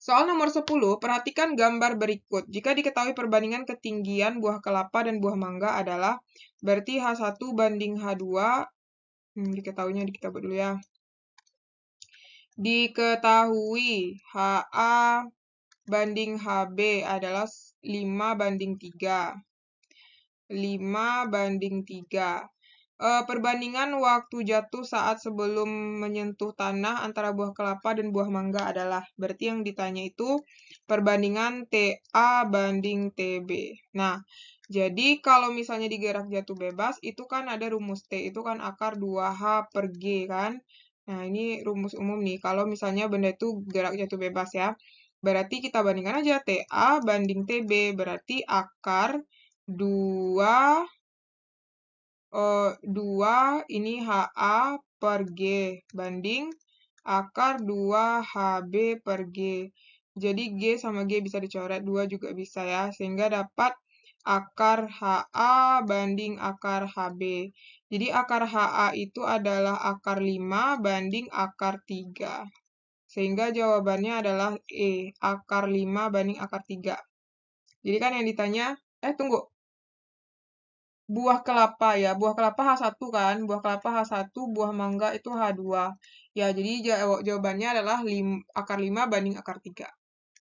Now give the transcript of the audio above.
Soal nomor 10, perhatikan gambar berikut. Jika diketahui perbandingan ketinggian buah kelapa dan buah mangga adalah berarti H1 banding H2. Hmm, diketahuinya kita buat dulu ya. Diketahui HA banding HB adalah 5 banding 3. 5 banding 3. Eh, perbandingan waktu jatuh saat sebelum menyentuh tanah antara buah kelapa dan buah mangga adalah berarti yang ditanya itu perbandingan TA banding TB. Nah, jadi kalau misalnya digerak jatuh bebas itu kan ada rumus T itu kan akar 2H per G kan. Nah, ini rumus umum nih kalau misalnya benda itu gerak jatuh bebas ya. Berarti kita bandingkan aja TA banding TB berarti akar 2 2 eh, ini HA per G banding akar 2 HB per G. Jadi G sama G bisa dicoret, 2 juga bisa ya, sehingga dapat akar HA banding akar HB. Jadi akar HA itu adalah akar 5 banding akar 3. Sehingga jawabannya adalah E, akar 5 banding akar 3. Jadi kan yang ditanya, eh tunggu, buah kelapa ya. Buah kelapa H1 kan, buah kelapa H1, buah mangga itu H2. Ya, jadi jawabannya adalah lim, akar 5 banding akar 3.